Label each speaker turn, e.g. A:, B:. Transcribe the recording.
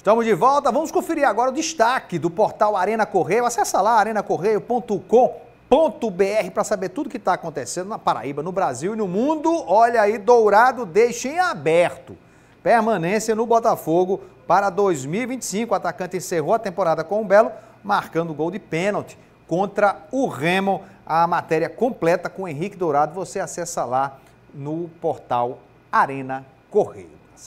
A: Estamos de volta, vamos conferir agora o destaque do portal Arena Correio. Acesse lá arenacorreio.com.br para saber tudo o que está acontecendo na Paraíba, no Brasil e no mundo. Olha aí, Dourado deixa em aberto permanência no Botafogo para 2025. O atacante encerrou a temporada com o Belo, marcando gol de pênalti contra o Remo. A matéria completa com Henrique Dourado você acessa lá no portal Arena Correio.